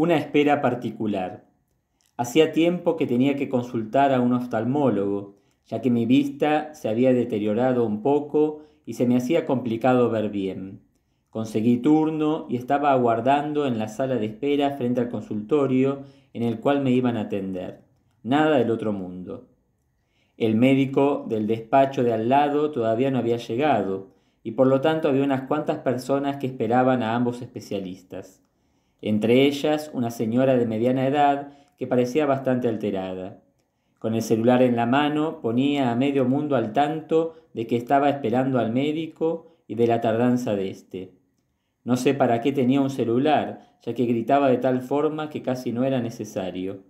Una espera particular. Hacía tiempo que tenía que consultar a un oftalmólogo, ya que mi vista se había deteriorado un poco y se me hacía complicado ver bien. Conseguí turno y estaba aguardando en la sala de espera frente al consultorio en el cual me iban a atender. Nada del otro mundo. El médico del despacho de al lado todavía no había llegado, y por lo tanto había unas cuantas personas que esperaban a ambos especialistas. Entre ellas, una señora de mediana edad que parecía bastante alterada. Con el celular en la mano, ponía a medio mundo al tanto de que estaba esperando al médico y de la tardanza de éste. No sé para qué tenía un celular, ya que gritaba de tal forma que casi no era necesario.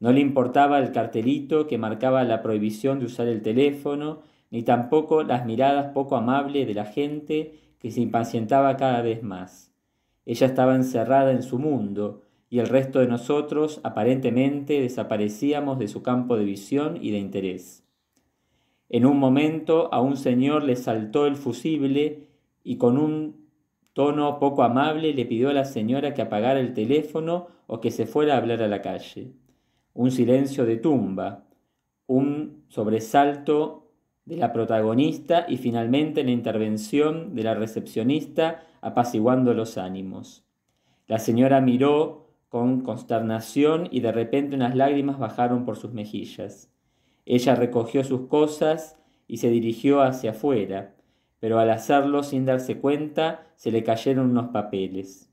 No le importaba el cartelito que marcaba la prohibición de usar el teléfono, ni tampoco las miradas poco amables de la gente que se impacientaba cada vez más. Ella estaba encerrada en su mundo y el resto de nosotros aparentemente desaparecíamos de su campo de visión y de interés. En un momento a un señor le saltó el fusible y con un tono poco amable le pidió a la señora que apagara el teléfono o que se fuera a hablar a la calle. Un silencio de tumba, un sobresalto de la protagonista y finalmente la intervención de la recepcionista apaciguando los ánimos. La señora miró con consternación y de repente unas lágrimas bajaron por sus mejillas. Ella recogió sus cosas y se dirigió hacia afuera, pero al hacerlo sin darse cuenta se le cayeron unos papeles.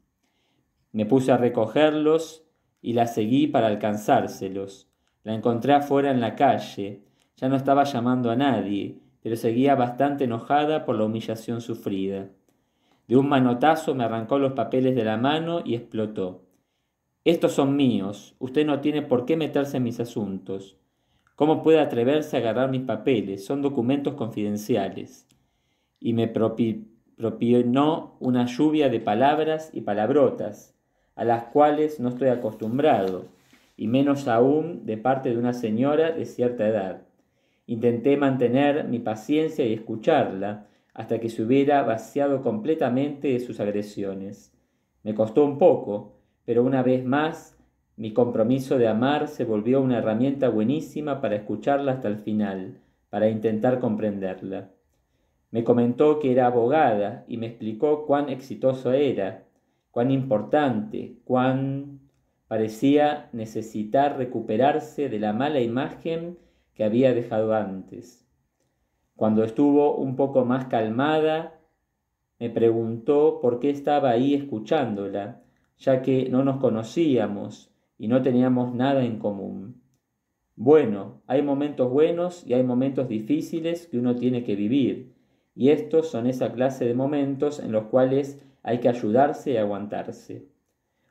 Me puse a recogerlos y la seguí para alcanzárselos. La encontré afuera en la calle, ya no estaba llamando a nadie, pero seguía bastante enojada por la humillación sufrida. De un manotazo me arrancó los papeles de la mano y explotó. Estos son míos, usted no tiene por qué meterse en mis asuntos. ¿Cómo puede atreverse a agarrar mis papeles? Son documentos confidenciales. Y me propinó una lluvia de palabras y palabrotas, a las cuales no estoy acostumbrado, y menos aún de parte de una señora de cierta edad. Intenté mantener mi paciencia y escucharla hasta que se hubiera vaciado completamente de sus agresiones. Me costó un poco, pero una vez más mi compromiso de amar se volvió una herramienta buenísima para escucharla hasta el final, para intentar comprenderla. Me comentó que era abogada y me explicó cuán exitoso era, cuán importante, cuán parecía necesitar recuperarse de la mala imagen que había dejado antes. Cuando estuvo un poco más calmada, me preguntó por qué estaba ahí escuchándola, ya que no nos conocíamos y no teníamos nada en común. Bueno, hay momentos buenos y hay momentos difíciles que uno tiene que vivir, y estos son esa clase de momentos en los cuales hay que ayudarse y aguantarse.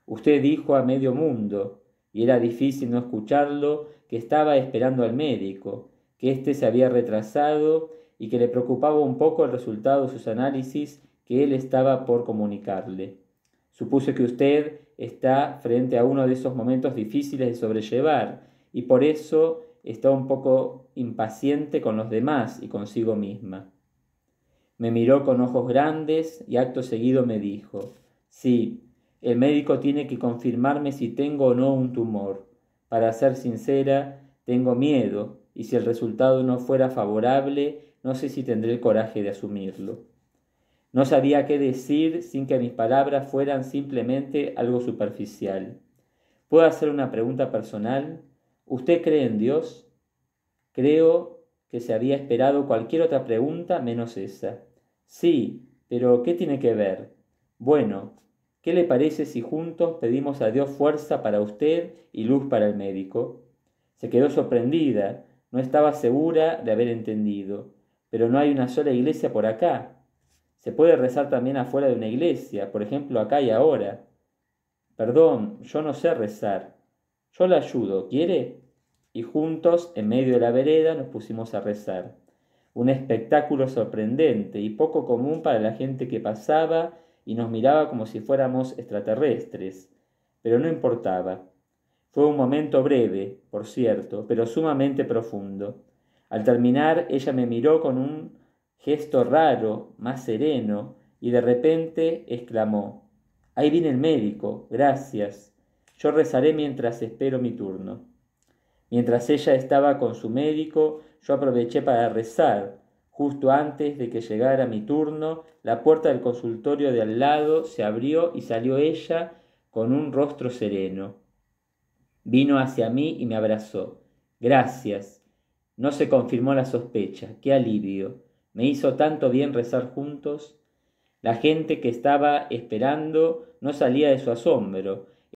Usted dijo a medio mundo, y era difícil no escucharlo, que estaba esperando al médico, que éste se había retrasado y que le preocupaba un poco el resultado de sus análisis que él estaba por comunicarle. Supuse que usted está frente a uno de esos momentos difíciles de sobrellevar y por eso está un poco impaciente con los demás y consigo misma. Me miró con ojos grandes y acto seguido me dijo, sí, el médico tiene que confirmarme si tengo o no un tumor. Para ser sincera, tengo miedo y si el resultado no fuera favorable, no sé si tendré el coraje de asumirlo. No sabía qué decir sin que mis palabras fueran simplemente algo superficial. ¿Puedo hacer una pregunta personal? ¿Usted cree en Dios? Creo que se había esperado cualquier otra pregunta menos esa. Sí, pero ¿qué tiene que ver? Bueno, ¿Qué le parece si juntos pedimos a Dios fuerza para usted y luz para el médico? Se quedó sorprendida, no estaba segura de haber entendido, pero no hay una sola iglesia por acá. Se puede rezar también afuera de una iglesia, por ejemplo acá y ahora. Perdón, yo no sé rezar. Yo la ayudo, ¿quiere? Y juntos, en medio de la vereda, nos pusimos a rezar. Un espectáculo sorprendente y poco común para la gente que pasaba y nos miraba como si fuéramos extraterrestres, pero no importaba. Fue un momento breve, por cierto, pero sumamente profundo. Al terminar, ella me miró con un gesto raro, más sereno, y de repente exclamó, Ahí viene el médico, gracias. Yo rezaré mientras espero mi turno. Mientras ella estaba con su médico, yo aproveché para rezar, Justo antes de que llegara mi turno, la puerta del consultorio de al lado se abrió y salió ella con un rostro sereno. Vino hacia mí y me abrazó. Gracias. No se confirmó la sospecha. Qué alivio. Me hizo tanto bien rezar juntos. La gente que estaba esperando no salía de su asombro.